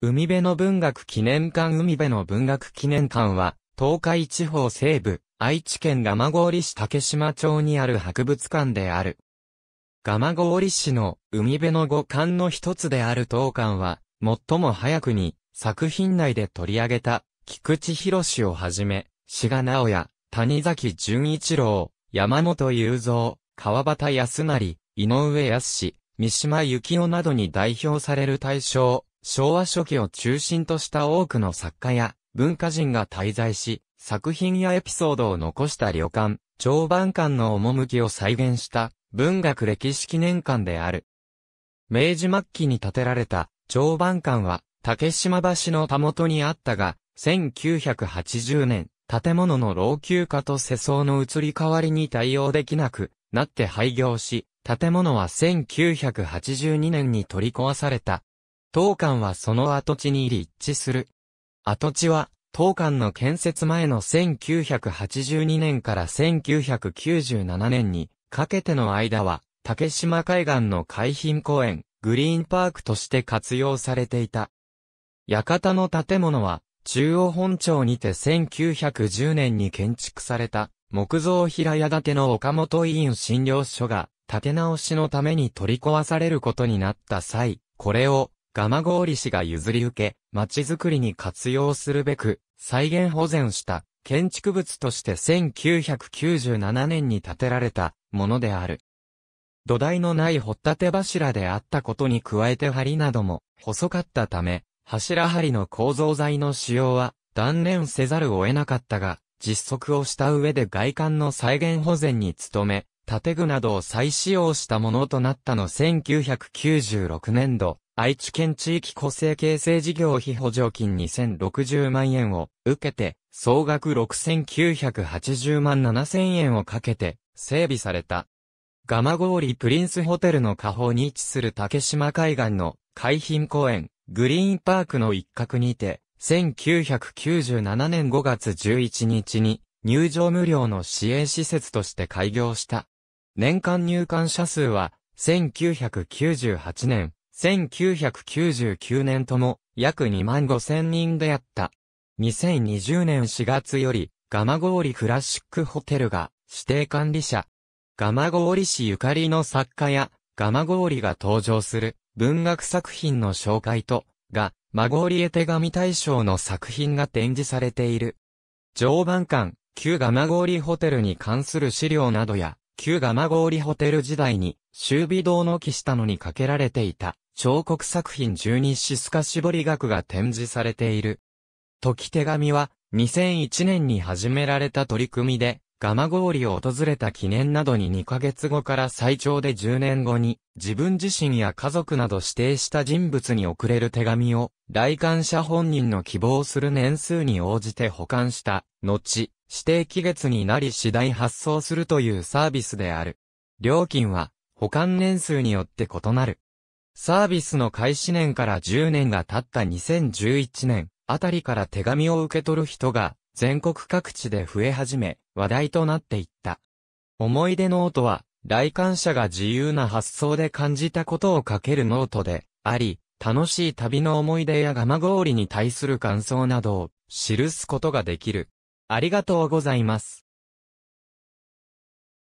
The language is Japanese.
海辺の文学記念館海辺の文学記念館は、東海地方西部、愛知県蒲郡市竹島町にある博物館である。蒲郡市の海辺の五館の一つである当館は、最も早くに作品内で取り上げた菊池博士をはじめ、志賀直也、谷崎潤一郎、山本雄三、川端康成、井上康三島幸男などに代表される大賞。昭和初期を中心とした多くの作家や文化人が滞在し、作品やエピソードを残した旅館、長番館の趣を再現した文学歴史記念館である。明治末期に建てられた長番館は竹島橋のたもとにあったが、1980年、建物の老朽化と世相の移り変わりに対応できなくなって廃業し、建物は1982年に取り壊された当館はその跡地に立地する。跡地は、当館の建設前の1982年から1997年にかけての間は、竹島海岸の海浜公園、グリーンパークとして活用されていた。館の建物は、中央本町にて1910年に建築された、木造平屋建ての岡本委員診療所が、建て直しのために取り壊されることになった際、これを蒲郡市が譲り受け、町づくりに活用するべく、再現保全した建築物として1997年に建てられたものである。土台のない掘立て柱であったことに加えて梁なども細かったため、柱梁の構造材の使用は断念せざるを得なかったが、実測をした上で外観の再現保全に努め、建具などを再使用したものとなったの1996年度愛知県地域個性形成事業費補助金2060万円を受けて、総額6980万7000円をかけて整備された。蒲郡プリンスホテルの下方に位置する竹島海岸の海浜公園、グリーンパークの一角にて、1997年5月11日に入場無料の支援施設として開業した。年間入館者数は1998年1999年とも約2万5千人であった。2020年4月より、ガマゴーリクラシックホテルが指定管理者。ガマゴーリ氏ゆかりの作家や、ガマゴーリが登場する文学作品の紹介と、が、マゴーリ絵手紙大賞の作品が展示されている。常磐館、旧ガマゴーリホテルに関する資料などや、旧蒲郡ホテル時代に、周美堂の木下野にかけられていた、彫刻作品十二シスカ絞り額が展示されている。時手紙は、2001年に始められた取り組みで、ガーリを訪れた記念などに2ヶ月後から最長で10年後に、自分自身や家族など指定した人物に送れる手紙を、来館者本人の希望する年数に応じて保管した、後、指定期月になり次第発送するというサービスである。料金は、保管年数によって異なる。サービスの開始年から10年が経った2011年、あたりから手紙を受け取る人が、全国各地で増え始め、話題となっていった。思い出ノートは、来館者が自由な発想で感じたことを書けるノートで、あり、楽しい旅の思い出や蒲氷に対する感想などを記すことができる。ありがとうございます。